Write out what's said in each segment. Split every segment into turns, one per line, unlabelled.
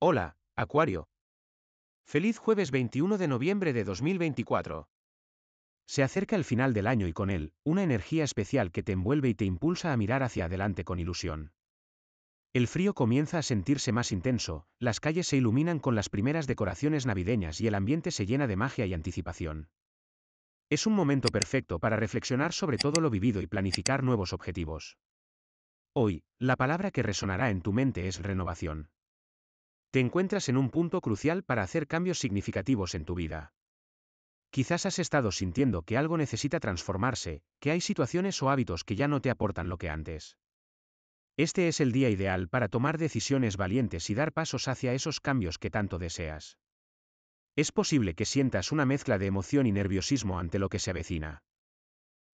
Hola, Acuario. Feliz jueves 21 de noviembre de 2024. Se acerca el final del año y con él, una energía especial que te envuelve y te impulsa a mirar hacia adelante con ilusión. El frío comienza a sentirse más intenso, las calles se iluminan con las primeras decoraciones navideñas y el ambiente se llena de magia y anticipación. Es un momento perfecto para reflexionar sobre todo lo vivido y planificar nuevos objetivos. Hoy, la palabra que resonará en tu mente es renovación. Te encuentras en un punto crucial para hacer cambios significativos en tu vida. Quizás has estado sintiendo que algo necesita transformarse, que hay situaciones o hábitos que ya no te aportan lo que antes. Este es el día ideal para tomar decisiones valientes y dar pasos hacia esos cambios que tanto deseas. Es posible que sientas una mezcla de emoción y nerviosismo ante lo que se avecina.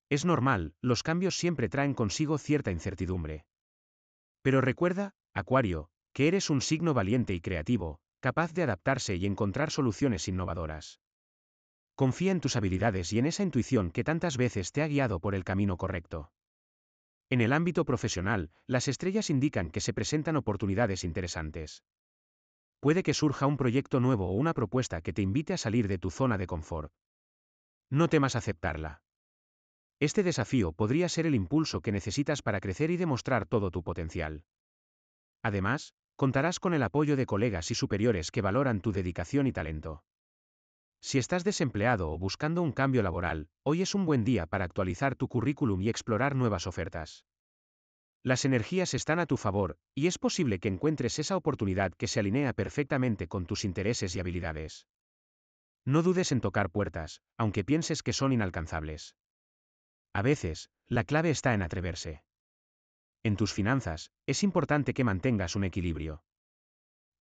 Es normal, los cambios siempre traen consigo cierta incertidumbre. Pero recuerda, Acuario, que eres un signo valiente y creativo, capaz de adaptarse y encontrar soluciones innovadoras. Confía en tus habilidades y en esa intuición que tantas veces te ha guiado por el camino correcto. En el ámbito profesional, las estrellas indican que se presentan oportunidades interesantes. Puede que surja un proyecto nuevo o una propuesta que te invite a salir de tu zona de confort. No temas aceptarla. Este desafío podría ser el impulso que necesitas para crecer y demostrar todo tu potencial. Además, Contarás con el apoyo de colegas y superiores que valoran tu dedicación y talento. Si estás desempleado o buscando un cambio laboral, hoy es un buen día para actualizar tu currículum y explorar nuevas ofertas. Las energías están a tu favor, y es posible que encuentres esa oportunidad que se alinea perfectamente con tus intereses y habilidades. No dudes en tocar puertas, aunque pienses que son inalcanzables. A veces, la clave está en atreverse. En tus finanzas, es importante que mantengas un equilibrio.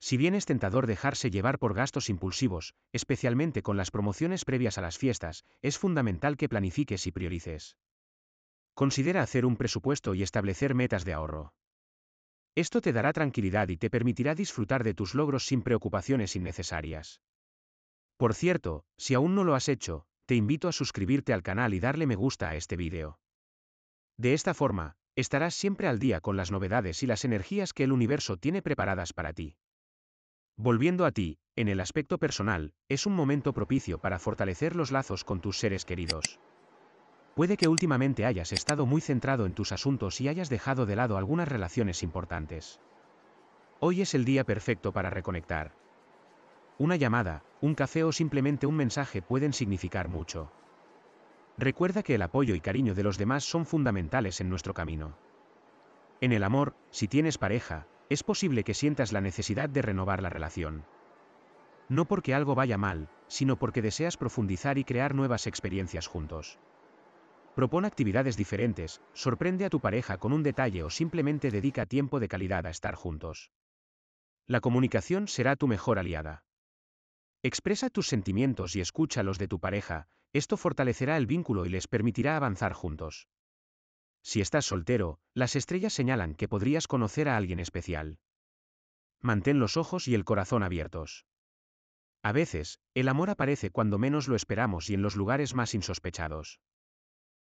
Si bien es tentador dejarse llevar por gastos impulsivos, especialmente con las promociones previas a las fiestas, es fundamental que planifiques y priorices. Considera hacer un presupuesto y establecer metas de ahorro. Esto te dará tranquilidad y te permitirá disfrutar de tus logros sin preocupaciones innecesarias. Por cierto, si aún no lo has hecho, te invito a suscribirte al canal y darle me gusta a este vídeo. De esta forma, Estarás siempre al día con las novedades y las energías que el universo tiene preparadas para ti. Volviendo a ti, en el aspecto personal, es un momento propicio para fortalecer los lazos con tus seres queridos. Puede que últimamente hayas estado muy centrado en tus asuntos y hayas dejado de lado algunas relaciones importantes. Hoy es el día perfecto para reconectar. Una llamada, un café o simplemente un mensaje pueden significar mucho. Recuerda que el apoyo y cariño de los demás son fundamentales en nuestro camino. En el amor, si tienes pareja, es posible que sientas la necesidad de renovar la relación. No porque algo vaya mal, sino porque deseas profundizar y crear nuevas experiencias juntos. Propon actividades diferentes, sorprende a tu pareja con un detalle o simplemente dedica tiempo de calidad a estar juntos. La comunicación será tu mejor aliada. Expresa tus sentimientos y escucha los de tu pareja, esto fortalecerá el vínculo y les permitirá avanzar juntos. Si estás soltero, las estrellas señalan que podrías conocer a alguien especial. Mantén los ojos y el corazón abiertos. A veces, el amor aparece cuando menos lo esperamos y en los lugares más insospechados.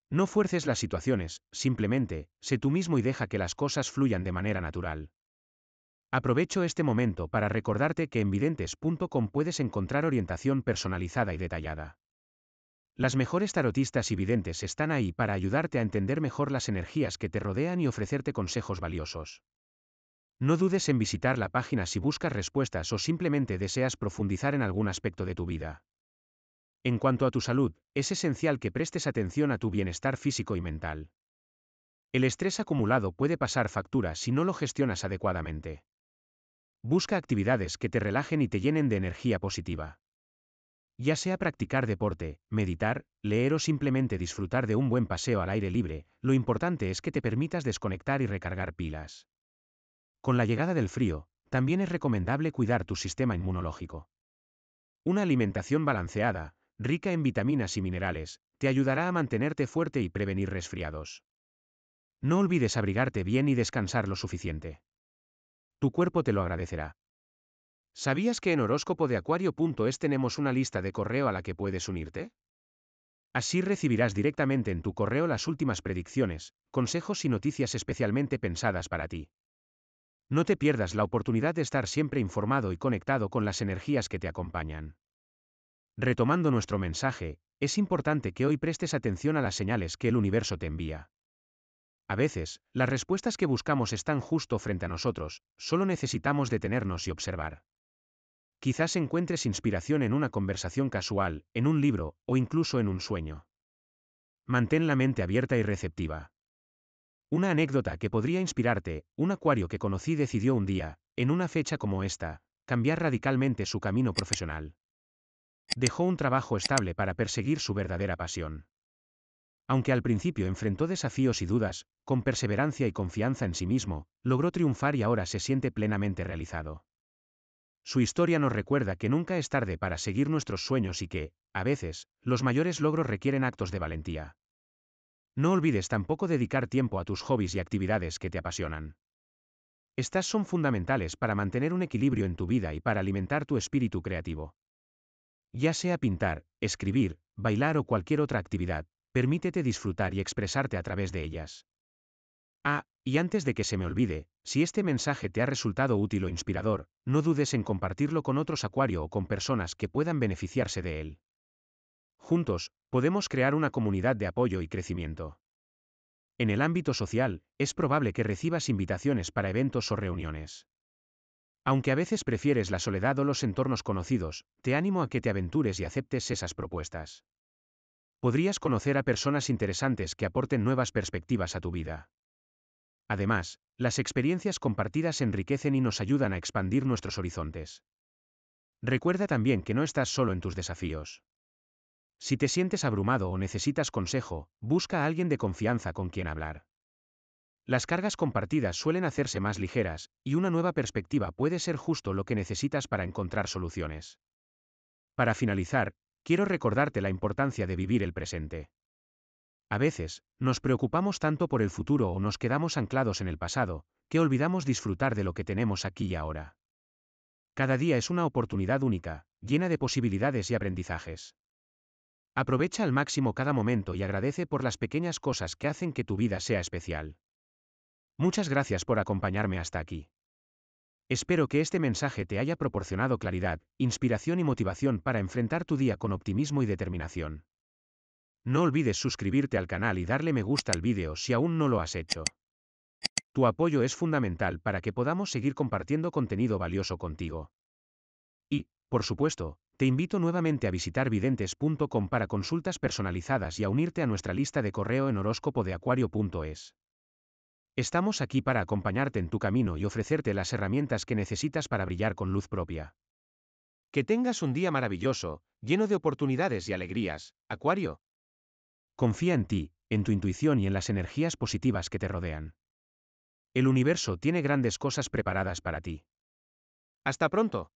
No fuerces las situaciones, simplemente, sé tú mismo y deja que las cosas fluyan de manera natural. Aprovecho este momento para recordarte que en videntes.com puedes encontrar orientación personalizada y detallada. Las mejores tarotistas y videntes están ahí para ayudarte a entender mejor las energías que te rodean y ofrecerte consejos valiosos. No dudes en visitar la página si buscas respuestas o simplemente deseas profundizar en algún aspecto de tu vida. En cuanto a tu salud, es esencial que prestes atención a tu bienestar físico y mental. El estrés acumulado puede pasar factura si no lo gestionas adecuadamente. Busca actividades que te relajen y te llenen de energía positiva. Ya sea practicar deporte, meditar, leer o simplemente disfrutar de un buen paseo al aire libre, lo importante es que te permitas desconectar y recargar pilas. Con la llegada del frío, también es recomendable cuidar tu sistema inmunológico. Una alimentación balanceada, rica en vitaminas y minerales, te ayudará a mantenerte fuerte y prevenir resfriados. No olvides abrigarte bien y descansar lo suficiente. Tu cuerpo te lo agradecerá. ¿Sabías que en horóscopo de acuario.es tenemos una lista de correo a la que puedes unirte? Así recibirás directamente en tu correo las últimas predicciones, consejos y noticias especialmente pensadas para ti. No te pierdas la oportunidad de estar siempre informado y conectado con las energías que te acompañan. Retomando nuestro mensaje, es importante que hoy prestes atención a las señales que el universo te envía. A veces, las respuestas que buscamos están justo frente a nosotros, solo necesitamos detenernos y observar. Quizás encuentres inspiración en una conversación casual, en un libro, o incluso en un sueño. Mantén la mente abierta y receptiva. Una anécdota que podría inspirarte, un acuario que conocí decidió un día, en una fecha como esta, cambiar radicalmente su camino profesional. Dejó un trabajo estable para perseguir su verdadera pasión. Aunque al principio enfrentó desafíos y dudas, con perseverancia y confianza en sí mismo, logró triunfar y ahora se siente plenamente realizado. Su historia nos recuerda que nunca es tarde para seguir nuestros sueños y que, a veces, los mayores logros requieren actos de valentía. No olvides tampoco dedicar tiempo a tus hobbies y actividades que te apasionan. Estas son fundamentales para mantener un equilibrio en tu vida y para alimentar tu espíritu creativo. Ya sea pintar, escribir, bailar o cualquier otra actividad, permítete disfrutar y expresarte a través de ellas. Ah, y antes de que se me olvide, si este mensaje te ha resultado útil o inspirador, no dudes en compartirlo con otros acuario o con personas que puedan beneficiarse de él. Juntos, podemos crear una comunidad de apoyo y crecimiento. En el ámbito social, es probable que recibas invitaciones para eventos o reuniones. Aunque a veces prefieres la soledad o los entornos conocidos, te animo a que te aventures y aceptes esas propuestas. Podrías conocer a personas interesantes que aporten nuevas perspectivas a tu vida. Además, las experiencias compartidas enriquecen y nos ayudan a expandir nuestros horizontes. Recuerda también que no estás solo en tus desafíos. Si te sientes abrumado o necesitas consejo, busca a alguien de confianza con quien hablar. Las cargas compartidas suelen hacerse más ligeras, y una nueva perspectiva puede ser justo lo que necesitas para encontrar soluciones. Para finalizar, quiero recordarte la importancia de vivir el presente. A veces, nos preocupamos tanto por el futuro o nos quedamos anclados en el pasado, que olvidamos disfrutar de lo que tenemos aquí y ahora. Cada día es una oportunidad única, llena de posibilidades y aprendizajes. Aprovecha al máximo cada momento y agradece por las pequeñas cosas que hacen que tu vida sea especial. Muchas gracias por acompañarme hasta aquí. Espero que este mensaje te haya proporcionado claridad, inspiración y motivación para enfrentar tu día con optimismo y determinación. No olvides suscribirte al canal y darle me gusta al vídeo si aún no lo has hecho. Tu apoyo es fundamental para que podamos seguir compartiendo contenido valioso contigo. Y, por supuesto, te invito nuevamente a visitar videntes.com para consultas personalizadas y a unirte a nuestra lista de correo en horoscopo-de-acuario.es. horóscopo Estamos aquí para acompañarte en tu camino y ofrecerte las herramientas que necesitas para brillar con luz propia. Que tengas un día maravilloso, lleno de oportunidades y alegrías, Acuario. Confía en ti, en tu intuición y en las energías positivas que te rodean. El universo tiene grandes cosas preparadas para ti. Hasta pronto.